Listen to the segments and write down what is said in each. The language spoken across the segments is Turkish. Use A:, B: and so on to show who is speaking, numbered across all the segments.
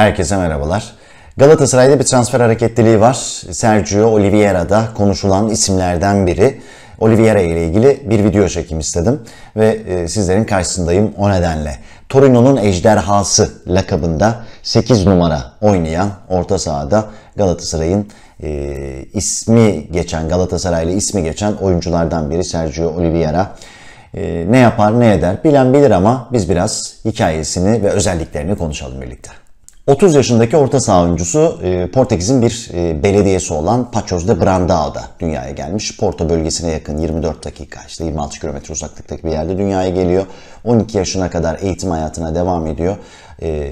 A: Herkese merhabalar. Galatasaray'da bir transfer hareketliliği var. Sergio Oliveira'da konuşulan isimlerden biri. Oliveira ile ilgili bir video çekim istedim ve e, sizlerin karşısındayım o nedenle. Torino'nun ejderhası lakabında 8 numara oynayan orta sahada Galatasaray'ın e, ismi geçen Galatasaraylı ismi geçen oyunculardan biri Sergio Oliveira. E, ne yapar ne eder bilen bilir ama biz biraz hikayesini ve özelliklerini konuşalım birlikte. 30 yaşındaki orta saha oyuncusu e, Portekiz'in bir e, belediyesi olan Paços de Brandao'da dünyaya gelmiş. Porto bölgesine yakın 24 dakika işte 26 kilometre uzaklıktaki bir yerde dünyaya geliyor. 12 yaşına kadar eğitim hayatına devam ediyor. E,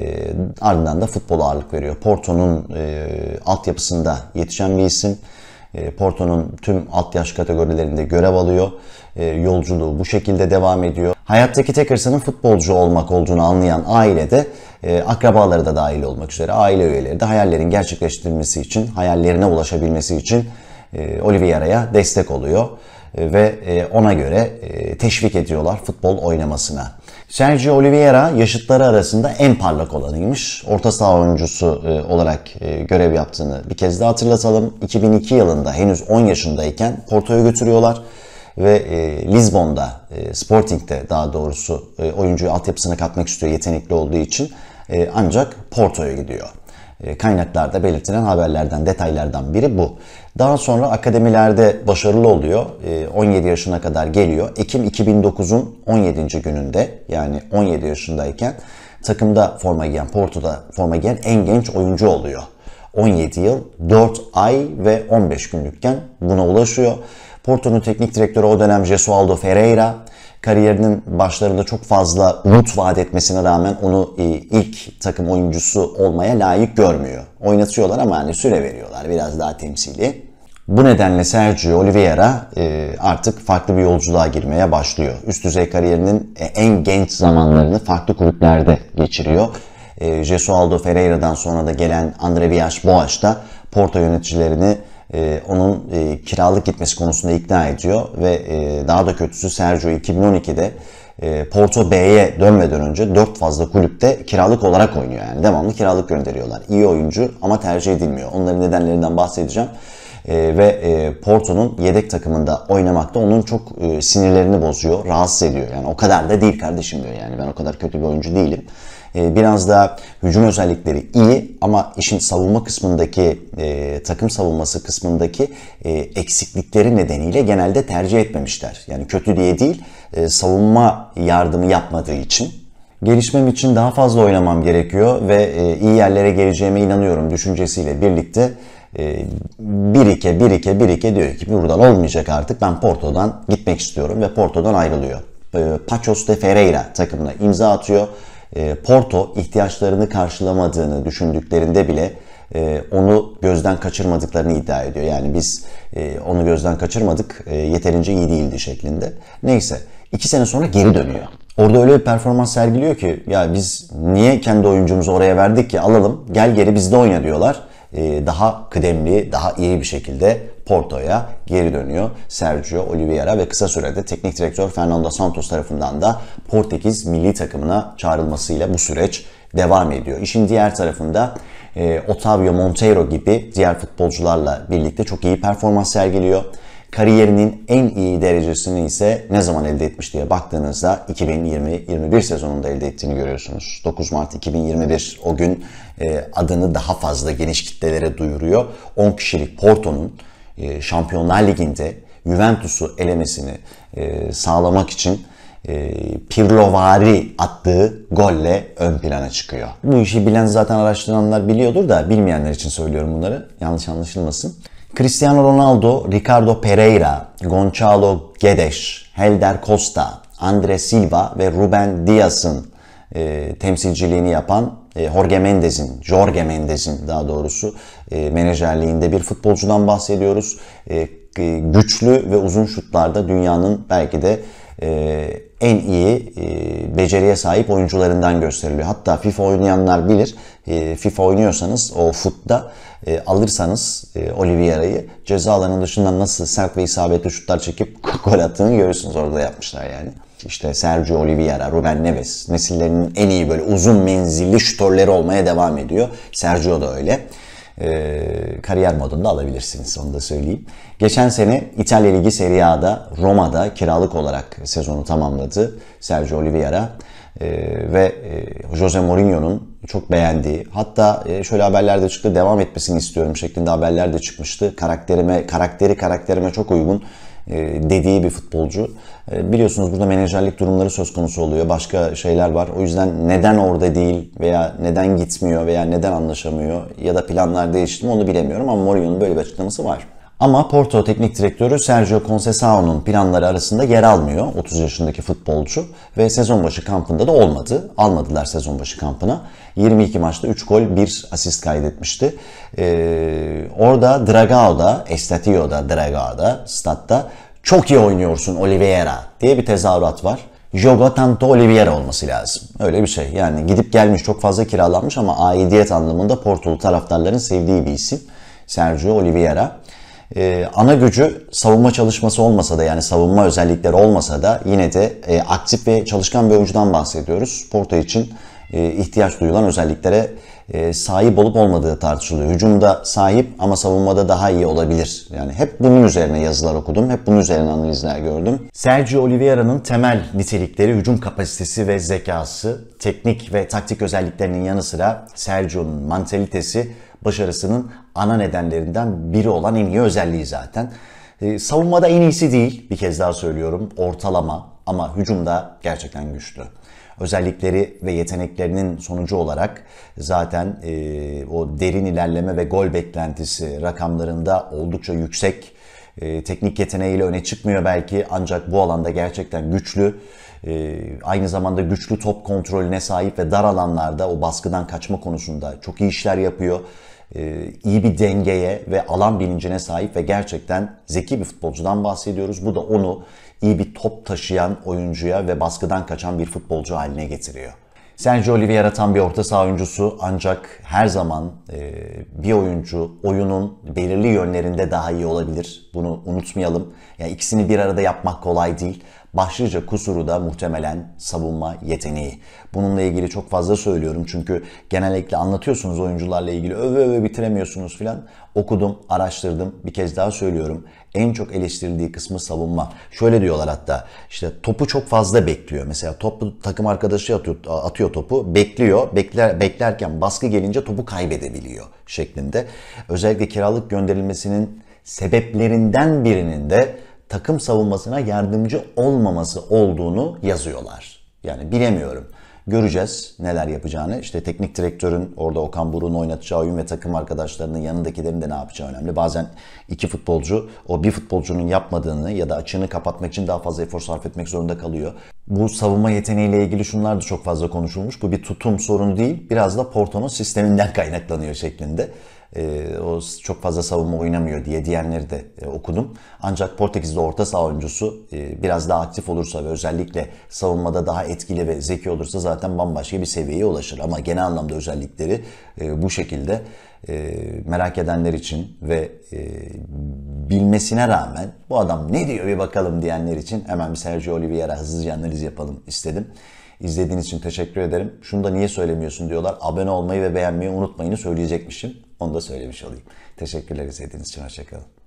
A: ardından da futbola ağırlık veriyor. Porto'nun e, altyapısında yetişen bir isim. E, Porto'nun tüm alt yaş kategorilerinde görev alıyor. E, yolculuğu bu şekilde devam ediyor. Hayattaki tek hırsının futbolcu olmak olduğunu anlayan ailede e, akrabaları da dahil olmak üzere aile üyeleri de hayallerin gerçekleştirilmesi için, hayallerine ulaşabilmesi için e, Oliveira'ya destek oluyor e, ve e, ona göre e, teşvik ediyorlar futbol oynamasına. Sergio Oliveira yaşıtları arasında en parlak olanıymış. Orta saha oyuncusu e, olarak e, görev yaptığını bir kez de hatırlatalım. 2002 yılında henüz 10 yaşındayken Porto'ya götürüyorlar ve e, Lisbon'da, e, Sporting'de daha doğrusu e, oyuncuyu altyapısına katmak istiyor yetenekli olduğu için. E, ancak Porto'ya gidiyor. E, kaynaklarda belirtilen haberlerden, detaylardan biri bu. Daha sonra akademilerde başarılı oluyor. E, 17 yaşına kadar geliyor. Ekim 2009'un 17. gününde yani 17 yaşındayken takımda forma giyen, Porto'da forma giyen en genç oyuncu oluyor. 17 yıl, 4 ay ve 15 günlükken buna ulaşıyor. Porto'nun teknik direktörü o dönem Jesualdo Ferreira kariyerinin başlarında çok fazla umut vaat etmesine rağmen onu e, ilk takım oyuncusu olmaya layık görmüyor. Oynatıyorlar ama hani süre veriyorlar biraz daha temsili. Bu nedenle Sergio Oliveira e, artık farklı bir yolculuğa girmeye başlıyor. Üst düzey kariyerinin e, en genç zamanlarını farklı kulüplerde geçiriyor. Jesualdo Ferreira'dan sonra da gelen Andre Villas-Boas da Porto yöneticilerini e, onun e, kiralık gitmesi konusunda ikna ediyor ve e, daha da kötüsü Sergio 2012'de e, Porto B'ye dönmeden önce 4 fazla kulüpte kiralık olarak oynuyor yani devamlı kiralık gönderiyorlar. İyi oyuncu ama tercih edilmiyor. Onların nedenlerinden bahsedeceğim. E, ve e, Porto'nun yedek takımında oynamakta onun çok e, sinirlerini bozuyor, rahatsız ediyor. Yani o kadar da değil kardeşim diyor yani ben o kadar kötü bir oyuncu değilim. Ee, biraz daha hücum özellikleri iyi ama işin savunma kısmındaki e, takım savunması kısmındaki e, eksiklikleri nedeniyle genelde tercih etmemişler. Yani kötü diye değil e, savunma yardımı yapmadığı için gelişmem için daha fazla oynamam gerekiyor ve iyi yerlere geleceğime inanıyorum düşüncesiyle birlikte birike birike birike diyor ki buradan olmayacak artık ben Porto'dan gitmek istiyorum ve Porto'dan ayrılıyor. Pachos de Ferreira takımına imza atıyor e, Porto ihtiyaçlarını karşılamadığını düşündüklerinde bile e, onu gözden kaçırmadıklarını iddia ediyor. Yani biz e, onu gözden kaçırmadık, yeterince iyi değildi şeklinde. Neyse, iki sene sonra geri dönüyor. Orada öyle bir performans sergiliyor ki ya biz niye kendi oyuncumuzu oraya verdik ki alalım gel geri bizde oyna diyorlar. Daha kıdemli, daha iyi bir şekilde Porto'ya geri dönüyor Sergio Oliveira ve kısa sürede teknik direktör Fernando Santos tarafından da Portekiz milli takımına çağrılmasıyla bu süreç devam ediyor. İşin diğer tarafında e, Otavio Monteiro gibi diğer futbolcularla birlikte çok iyi performans sergiliyor. Kariyerinin en iyi derecesini ise ne zaman elde etmiş diye baktığınızda 2020-21 sezonunda elde ettiğini görüyorsunuz. 9 Mart 2021 o gün e, adını daha fazla geniş kitlelere duyuruyor. 10 kişilik Porto'nun e, Şampiyonlar Ligi'nde Juventus'u elemesini e, sağlamak için e, Pirlovari attığı golle ön plana çıkıyor. Bu işi bilen zaten araştıranlar biliyordur da bilmeyenler için söylüyorum bunları. Yanlış anlaşılmasın. Cristiano Ronaldo, Ricardo Pereira, Gonçalo Gedes, Helder Costa, Andre Silva ve Ruben Dias'ın e, temsilciliğini yapan e, Jorge Mendes'in, Jorge Mendes'in daha doğrusu e, menajerliğinde bir futbolcudan bahsediyoruz. E, güçlü ve uzun şutlarda dünyanın belki de en iyi beceriye sahip oyuncularından gösteriliyor. Hatta FIFA oynayanlar bilir. FIFA oynuyorsanız o futta alırsanız Oliveira'yı ceza alanının dışından nasıl sert ve isabetli şutlar çekip gol attığını görürsünüz. Orada yapmışlar yani işte Sergio Oliveira, Ruben Neves nesillerinin en iyi böyle uzun menzilli şütörleri olmaya devam ediyor. Sergio da öyle. Ee, kariyer modunda alabilirsiniz onu da söyleyeyim. Geçen sene İtalya Ligi Serie A'da Roma'da kiralık olarak sezonu tamamladı Sergio Oliveira. Ee, ve e, Jose Mourinho'nun çok beğendiği hatta e, şöyle haberlerde çıktı devam etmesini istiyorum şeklinde haberler de çıkmıştı. Karakterime karakteri karakterime çok uygun e, dediği bir futbolcu. E, biliyorsunuz burada menajerlik durumları söz konusu oluyor. Başka şeyler var. O yüzden neden orada değil veya neden gitmiyor veya neden anlaşamıyor ya da planlar değişti mi onu bilemiyorum ama Mourinho'nun böyle bir açıklaması var. Ama Porto teknik direktörü Sergio Conceição'nun planları arasında yer almıyor 30 yaşındaki futbolcu ve sezon başı kampında da olmadı. Almadılar sezon başı kampına. 22 maçta 3 gol 1 asist kaydetmişti. Ee, orada Dragao'da, Estatio'da, Dragao'da, statta çok iyi oynuyorsun Oliveira diye bir tezahürat var. Jogo tanto Oliveira olması lazım. Öyle bir şey. Yani gidip gelmiş çok fazla kiralanmış ama aidiyet anlamında Portolu taraftarların sevdiği bir isim. Sergio Oliveira e, ana gücü savunma çalışması olmasa da yani savunma özellikleri olmasa da yine de e, aktif ve çalışkan bir oyuncudan bahsediyoruz. Porto için e, ihtiyaç duyulan özelliklere e, sahip olup olmadığı tartışılıyor. Hücumda sahip ama savunmada daha iyi olabilir. Yani hep bunun üzerine yazılar okudum, hep bunun üzerine analizler gördüm. Sergio Oliveira'nın temel nitelikleri hücum kapasitesi ve zekası, teknik ve taktik özelliklerinin yanı sıra Sergio'nun mantalitesi başarısının ana nedenlerinden biri olan en iyi özelliği zaten. E, savunmada en iyisi değil bir kez daha söylüyorum ortalama ama hücumda gerçekten güçlü. Özellikleri ve yeteneklerinin sonucu olarak zaten e, o derin ilerleme ve gol beklentisi rakamlarında oldukça yüksek ee, teknik yeteneğiyle öne çıkmıyor belki ancak bu alanda gerçekten güçlü. Ee, aynı zamanda güçlü top kontrolüne sahip ve dar alanlarda o baskıdan kaçma konusunda çok iyi işler yapıyor. Ee, iyi bir dengeye ve alan bilincine sahip ve gerçekten zeki bir futbolcudan bahsediyoruz. Bu da onu iyi bir top taşıyan oyuncuya ve baskıdan kaçan bir futbolcu haline getiriyor. Sergio Oliveira tam bir orta saha oyuncusu ancak her zaman e, bir oyuncu oyunun belirli yönlerinde daha iyi olabilir. Bunu unutmayalım. Yani ikisini bir arada yapmak kolay değil. Başlıca kusuru da muhtemelen savunma yeteneği. Bununla ilgili çok fazla söylüyorum çünkü genellikle anlatıyorsunuz oyuncularla ilgili öve öve bitiremiyorsunuz filan. Okudum, araştırdım. Bir kez daha söylüyorum. En çok eleştirildiği kısmı savunma. Şöyle diyorlar hatta işte topu çok fazla bekliyor. Mesela topu takım arkadaşı atıyor, atıyor topu, bekliyor. Bekler, beklerken baskı gelince topu kaybedebiliyor şeklinde. Özellikle kiralık gönderilmesinin sebeplerinden birinin de takım savunmasına yardımcı olmaması olduğunu yazıyorlar. Yani bilemiyorum. Göreceğiz neler yapacağını. İşte teknik direktörün orada Okan Buruk'un oynatacağı oyun ve takım arkadaşlarının yanındakilerin de ne yapacağı önemli. Bazen iki futbolcu o bir futbolcunun yapmadığını ya da açığını kapatmak için daha fazla efor sarf etmek zorunda kalıyor. Bu savunma yeteneğiyle ilgili şunlar da çok fazla konuşulmuş. Bu bir tutum sorunu değil. Biraz da Porto'nun sisteminden kaynaklanıyor şeklinde e, o çok fazla savunma oynamıyor diye diyenleri de e, okudum. Ancak Portekizli orta saha oyuncusu e, biraz daha aktif olursa ve özellikle savunmada daha etkili ve zeki olursa zaten bambaşka bir seviyeye ulaşır. Ama genel anlamda özellikleri e, bu şekilde e, merak edenler için ve e, bilmesine rağmen bu adam ne diyor bir bakalım diyenler için hemen bir Sergio Oliveira hızlıca analiz yapalım istedim. İzlediğiniz için teşekkür ederim. Şunu da niye söylemiyorsun diyorlar. Abone olmayı ve beğenmeyi unutmayını söyleyecekmişim. Onu da söylemiş olayım. Teşekkürler izlediğiniz için. Hoşçakalın.